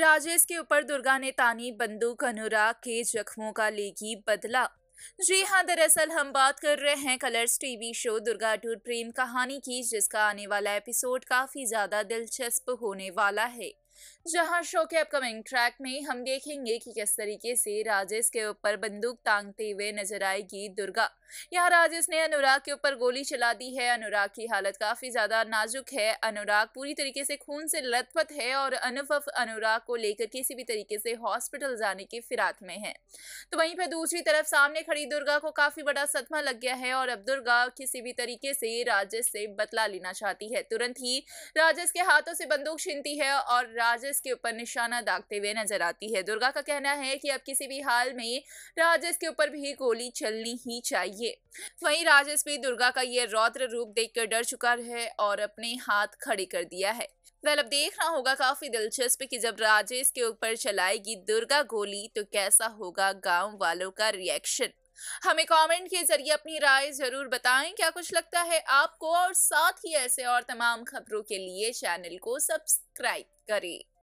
राजेश के ऊपर दुर्गा ने तानी बंदूक अनुराग के जख्मों का लेगी बदला जी हाँ दरअसल हम बात कर रहे हैं कलर्स टीवी शो दुर्गा टूर प्रेम कहानी की जिसका आने वाला एपिसोड काफ़ी ज़्यादा दिलचस्प होने वाला है जहां शो के अपकमिंग ट्रैक में हम देखेंगे कि किस तरीके से राजेश के ऊपर बंदूक तांगते हुए नजर आएगी दुर्गा यहां राजेश ने अनुराग के ऊपर गोली चला दी है अनुराग की हालत काफी ज्यादा नाजुक है अनुराग पूरी तरीके से खून से लथपथ है और अनुभव अनुराग को लेकर किसी भी तरीके से हॉस्पिटल जाने की फिराक में है तो वहीं पर दूसरी तरफ सामने खड़ी दुर्गा को काफी बड़ा सदमा लग गया है और अब दुर्गा किसी भी तरीके से राजेश से बतला लेना चाहती है तुरंत ही राजेश के हाथों से बंदूक छीनती है और राजस के ऊपर निशाना दागते हुए नजर आती है दुर्गा का कहना है कि अब किसी भी हाल में राजस के ऊपर भी गोली चलनी ही चाहिए वहीं राजेश भी दुर्गा का ये रौद्र रूप देखकर डर चुका है और अपने हाथ खड़े कर दिया है वेल अब देखना होगा काफी दिलचस्प कि जब राजेश के ऊपर चलाएगी दुर्गा गोली तो कैसा होगा गांव वालों का रिएक्शन हमें कमेंट के जरिए अपनी राय ज़रूर बताएं क्या कुछ लगता है आपको और साथ ही ऐसे और तमाम खबरों के लिए चैनल को सब्सक्राइब करें